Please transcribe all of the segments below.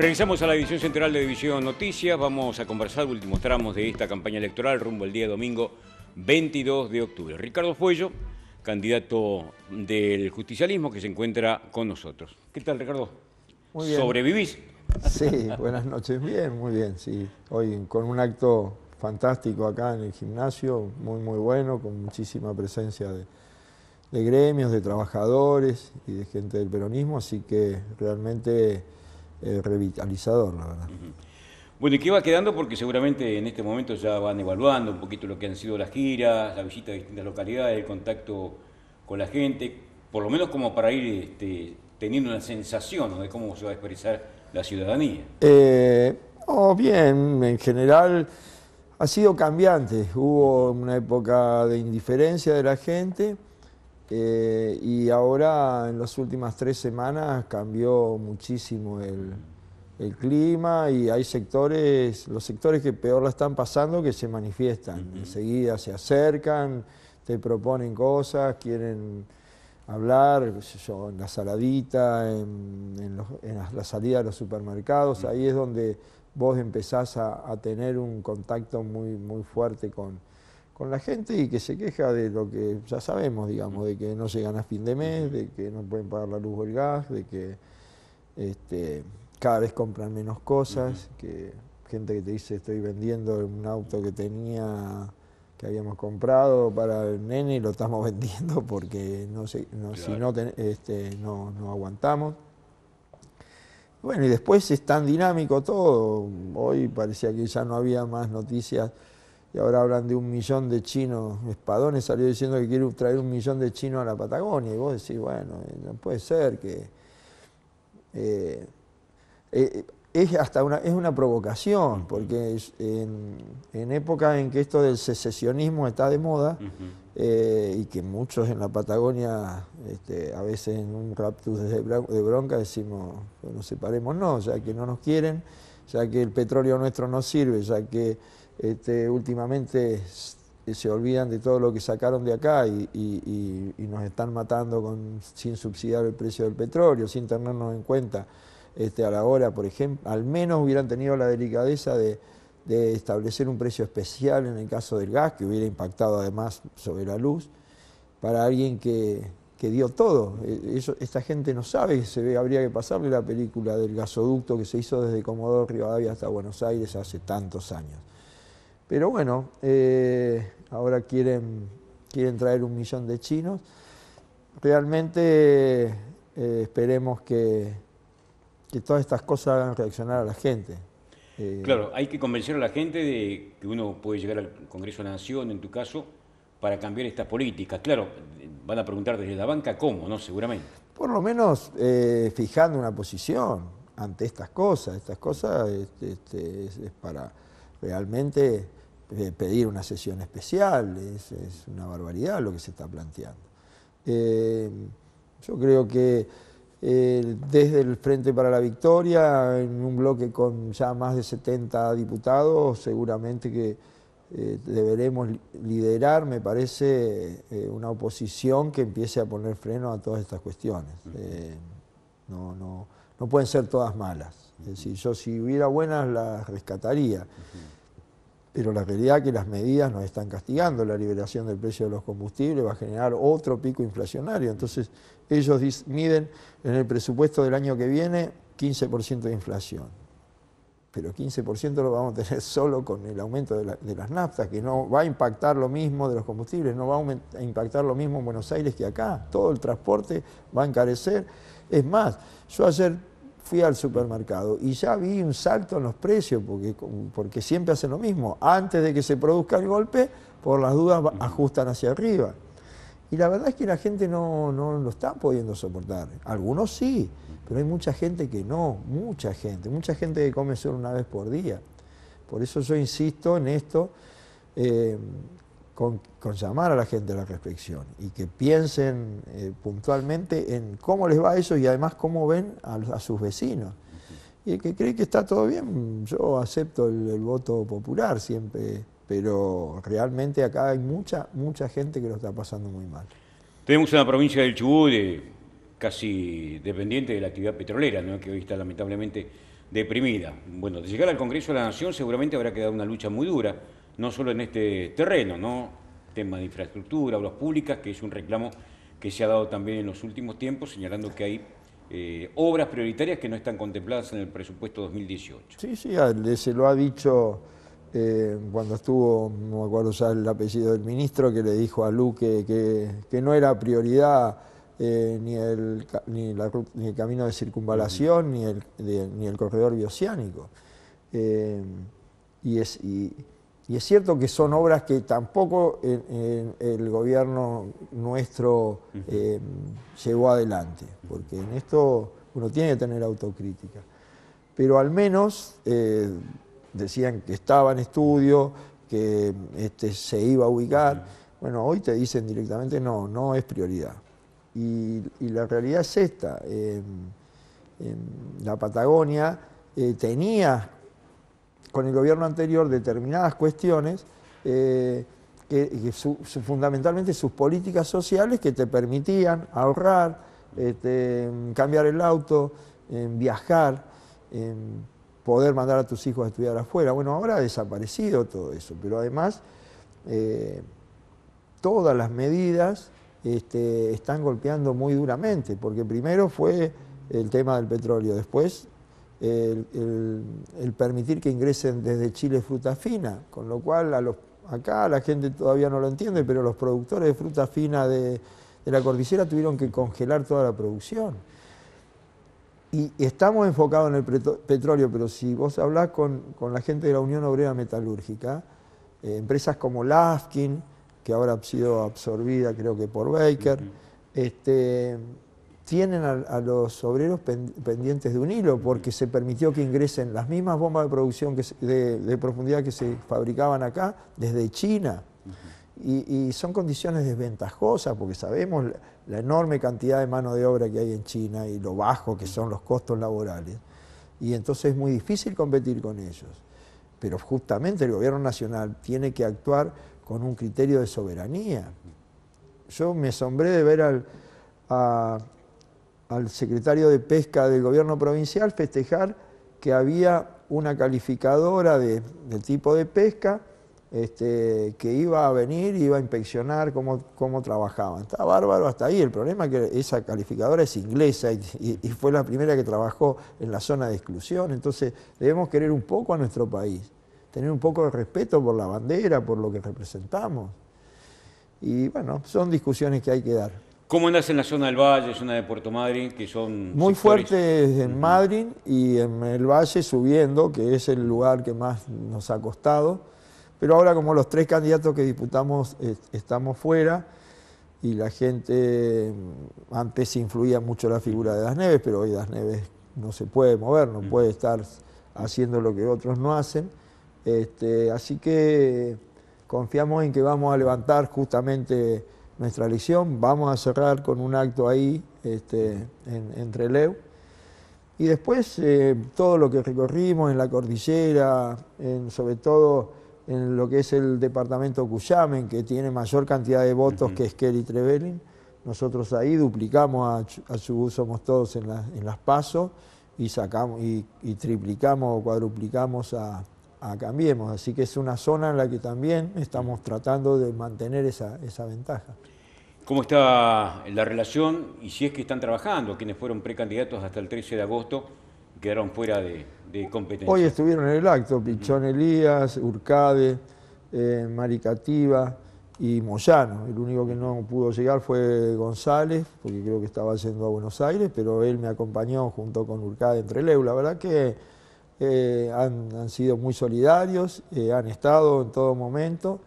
Regresamos a la división central de División Noticias. Vamos a conversar últimos tramos de esta campaña electoral rumbo al día domingo 22 de octubre. Ricardo Fuello, candidato del justicialismo que se encuentra con nosotros. ¿Qué tal, Ricardo? Muy ¿Sobrevivís? Sí, buenas noches. Bien, muy bien, sí. Hoy con un acto fantástico acá en el gimnasio, muy, muy bueno, con muchísima presencia de gremios, de trabajadores y de gente del peronismo, así que realmente revitalizador, la verdad. Bueno, ¿y qué va quedando? Porque seguramente en este momento ya van evaluando un poquito lo que han sido las giras, la visita a distintas localidades, el contacto con la gente, por lo menos como para ir este, teniendo una sensación de cómo se va a expresar la ciudadanía. Eh, bien, en general ha sido cambiante. Hubo una época de indiferencia de la gente eh, y ahora en las últimas tres semanas cambió muchísimo el, clima y hay sectores, los sectores que peor la están pasando que se manifiestan, enseguida se acercan, te proponen cosas, quieren hablar, en la saladita, en, la, salida de los supermercados, ahí es donde vos empezás a, a tener un contacto muy, muy fuerte con, con la gente y que se queja de lo que ya sabemos, digamos, de que no llegan a fin de mes, de que no pueden pagar la luz o el gas, de que este, cada vez compran menos cosas, que gente que te dice estoy vendiendo un auto que tenía que habíamos comprado para el nene y lo estamos vendiendo porque no, si este, no aguantamos. Bueno, y después es tan dinámico todo. Hoy parecía que ya no había más noticias y ahora hablan de un millón de chinos. Espadones salió diciendo que quiere traer un millón de chinos a la Patagonia. Y vos decís, bueno, eh, no puede ser que... Eh, eh, es hasta una, es una provocación, porque en, en, época en que esto del secesionismo está de moda, y que muchos en la Patagonia, este, a veces en un raptus de, bronca, decimos, bueno, separemos, no, ya que no nos quieren, ya que el petróleo nuestro no sirve, ya que este, últimamente se olvidan de todo lo que sacaron de acá y, nos están matando sin subsidiar el precio del petróleo, sin tenernos en cuenta este, a la hora, por ejemplo, al menos hubieran tenido la delicadeza de, establecer un precio especial en el caso del gas, que hubiera impactado además sobre la luz, para alguien que, dio todo. E, esta gente no sabe, se habría que pasarle la película del gasoducto que se hizo desde Comodoro Rivadavia hasta Buenos Aires hace tantos años. Pero bueno, eh, ahora quieren, quieren traer un millón de chinos. Realmente eh, esperemos que, que todas estas cosas hagan reaccionar a la gente. Eh, claro, hay que convencer a la gente de que uno puede llegar al Congreso de la Nación, en tu caso, para cambiar estas políticas. Claro, van a preguntar desde la banca cómo, ¿no? Seguramente. Por lo menos fijando una posición ante estas cosas. Estas cosas este, este, es, para, realmente eh, pedir una sesión especial, es, una barbaridad lo que se está planteando. Eh, yo creo que eh, desde el Frente para la Victoria, en un bloque con ya más de 70 diputados, seguramente que deberemos liderar, me parece, una oposición que empiece a poner freno a todas estas cuestiones. no, no, no pueden ser todas malas. Es decir, yo si hubiera buenas las rescataría. Pero la realidad es que las medidas nos están castigando. La liberación del precio de los combustibles va a generar otro pico inflacionario. Entonces, ellos miden en el presupuesto del año que viene 15% de inflación. Pero 15% lo vamos a tener solo con el aumento de, de, las naftas, que no va a impactar lo mismo de los combustibles, no va a impactar lo mismo en Buenos Aires que acá. Todo el transporte va a encarecer. Es más, yo ayer fui al supermercado y ya vi un salto en los precios, porque, porque siempre hacen lo mismo. Antes de que se produzca el golpe, por las dudas ajustan hacia arriba. Y la verdad es que la gente no, lo está pudiendo soportar. Algunos sí, pero hay mucha gente que no, mucha gente, mucha gente que come solo una vez por día. Por eso yo insisto en esto. Eh, con, llamar a la gente a la reflexión y que piensen eh, puntualmente en cómo les va eso y además cómo ven a, sus vecinos. Y el que cree que está todo bien, yo acepto el, voto popular siempre, pero realmente acá hay mucha, mucha gente que lo está pasando muy mal. Tenemos una provincia del Chubut casi dependiente de la actividad petrolera, que hoy está lamentablemente deprimida. Bueno, de llegar al Congreso de la Nación seguramente habrá quedado una lucha muy dura no solo en este terreno, ¿no? Tema de infraestructura, obras públicas, que es un reclamo que se ha dado también en los últimos tiempos, señalando que hay eh, obras prioritarias que no están contempladas en el presupuesto 2018. Sí, sí, ah, se lo ha dicho eh, cuando estuvo, no me acuerdo ya el apellido del ministro, que le dijo a Luque que, no era prioridad eh, ni, el, camino de circunvalación ni, el, ni el corredor bioceánico. y es. Y es cierto que son obras que tampoco el gobierno nuestro eh, llevó adelante, porque en esto uno tiene que tener autocrítica. Pero al menos eh, decían que estaba en estudio, que este, se iba a ubicar. Bueno, hoy te dicen directamente no, no es prioridad. Y, la realidad es esta. la Patagonia eh, tenía con el gobierno anterior determinadas cuestiones eh, que, fundamentalmente sus políticas sociales que te permitían ahorrar, este, cambiar el auto, em, viajar, em, poder mandar a tus hijos a estudiar afuera. Bueno, ahora ha desaparecido todo eso, pero además eh, todas las medidas este, están golpeando muy duramente, porque primero fue el tema del petróleo, después el, permitir que ingresen desde Chile fruta fina, con lo cual acá la gente todavía no lo entiende, pero los productores de fruta fina de, la cordillera tuvieron que congelar toda la producción. Y estamos enfocados en el petróleo, pero si vos hablás con, la gente de la Unión Obrera Metalúrgica, eh, empresas como Lafkin, que ahora ha sido absorbida creo que por Baker, este, tienen a, los obreros pendientes de un hilo porque se permitió que ingresen las mismas bombas de producción de, profundidad que se fabricaban acá desde China. Y, son condiciones desventajosas porque sabemos la, enorme cantidad de mano de obra que hay en China y lo bajo que son los costos laborales. Y entonces es muy difícil competir con ellos. Pero justamente el gobierno nacional tiene que actuar con un criterio de soberanía. Yo me asombré de ver al, al secretario de Pesca del gobierno provincial festejar que había una calificadora de, del tipo de pesca este, que iba a venir y iba a inspeccionar cómo, trabajaban. Está bárbaro hasta ahí. El problema es que esa calificadora es inglesa y, fue la primera que trabajó en la zona de exclusión. Entonces debemos querer un poco a nuestro país, tener un poco de respeto por la bandera, por lo que representamos. Y bueno, son discusiones que hay que dar. ¿Cómo andas en la zona del Valle, zona de Puerto Madryn, que son muy fuerte fuertes en Madryn y en el Valle subiendo, que es el lugar que más nos ha costado. Pero ahora como los tres candidatos que disputamos eh, estamos fuera y la gente mm, antes influía mucho la figura de las Neves, pero hoy las Neves no se puede mover, no puede estar haciendo lo que otros no hacen. Este, así que confiamos en que vamos a levantar justamente nuestra elección. Vamos a cerrar con un acto ahí este, en, en, Y después eh, todo lo que recorrimos en la cordillera, sobre todo en lo que es el departamento Cuyamen, que tiene mayor cantidad de votos que es y Trevelin. Nosotros ahí duplicamos a, a Chubut Somos Todos en, las pasos y, sacamos, y, y triplicamos o cuadruplicamos a, a Cambiemos. Así que es una zona en la que también estamos tratando de mantener esa, ventaja. ¿Cómo está la relación y si es que están trabajando quienes fueron precandidatos hasta el 13 de agosto quedaron fuera de, competencia? Hoy estuvieron en el acto Pichón Elías, Urcade, eh, Maricativa y Moyano. El único que no pudo llegar fue González, porque creo que estaba yendo a Buenos Aires, pero él me acompañó junto con Urcade entre leula La verdad que eh, han, sido muy solidarios, eh, han estado en todo momento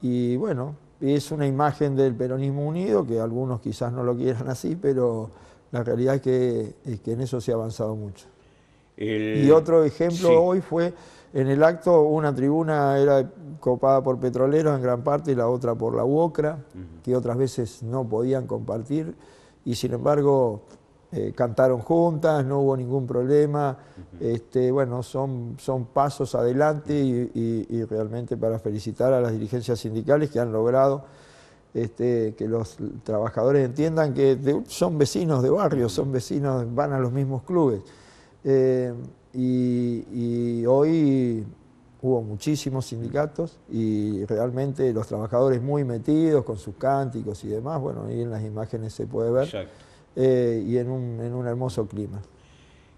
y bueno, es una imagen del peronismo unido que algunos quizás no lo quieran así, pero la realidad es que, que en eso se ha avanzado mucho. Y otro ejemplo hoy fue en el acto una tribuna era copada por petroleros en gran parte y la otra por la UOCRA, que otras veces no podían compartir y sin embargo eh, cantaron juntas, no hubo ningún problema. este, bueno, son, son pasos adelante y, realmente para felicitar a las dirigencias sindicales que han logrado este, que los trabajadores entiendan que son vecinos de barrios, son vecinos, van a los mismos clubes. Eh, y, hoy hubo muchísimos sindicatos y realmente los trabajadores muy metidos con sus cánticos y demás, bueno, ahí en las imágenes se puede ver. Eh, y en un, en un, hermoso clima.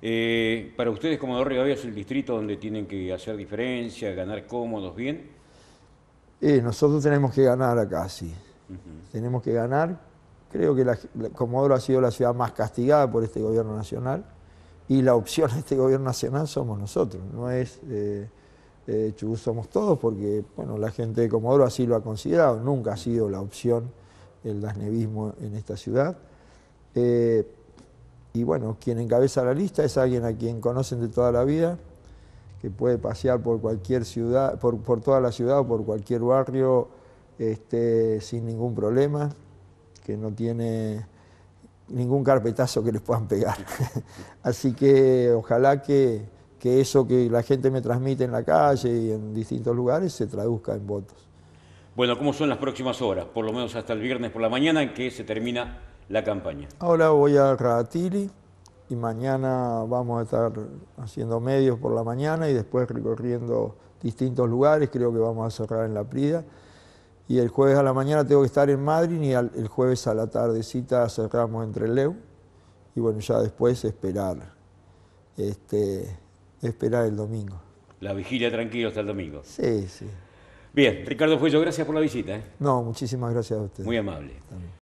Eh, para ustedes, Comodoro Rivadavia es el distrito donde tienen que hacer diferencia, ganar cómodos, bien. Eh, nosotros tenemos que ganar acá, sí. Tenemos que ganar. Creo que Comodoro ha sido la ciudad más castigada por este gobierno nacional y la opción de este gobierno nacional somos nosotros, no es eh, somos todos, porque bueno, la gente de Comodoro así lo ha considerado, nunca ha sido la opción el dasnevismo en esta ciudad. Eh, y bueno, quien encabeza la lista es alguien a quien conocen de toda la vida, que puede pasear por cualquier ciudad, por, toda la ciudad o por cualquier barrio este, sin ningún problema, que no tiene ningún carpetazo que les puedan pegar. Así que ojalá que, que, eso que la gente me transmite en la calle y en distintos lugares se traduzca en votos. Bueno, ¿cómo son las próximas horas? Por lo menos hasta el viernes por la mañana en que se termina la campaña. Ahora voy a Radatili y mañana vamos a estar haciendo medios por la mañana y después recorriendo distintos lugares, creo que vamos a cerrar en La Prida. Y el jueves a la mañana tengo que estar en Madrid y el jueves a la tardecita cerramos entre Leu y bueno, ya después esperar, este, esperar el domingo. La vigilia tranquilo hasta el domingo. Sí, sí. Bien, Ricardo Fuello, gracias por la visita. ¿eh? No, muchísimas gracias a usted. Muy amable.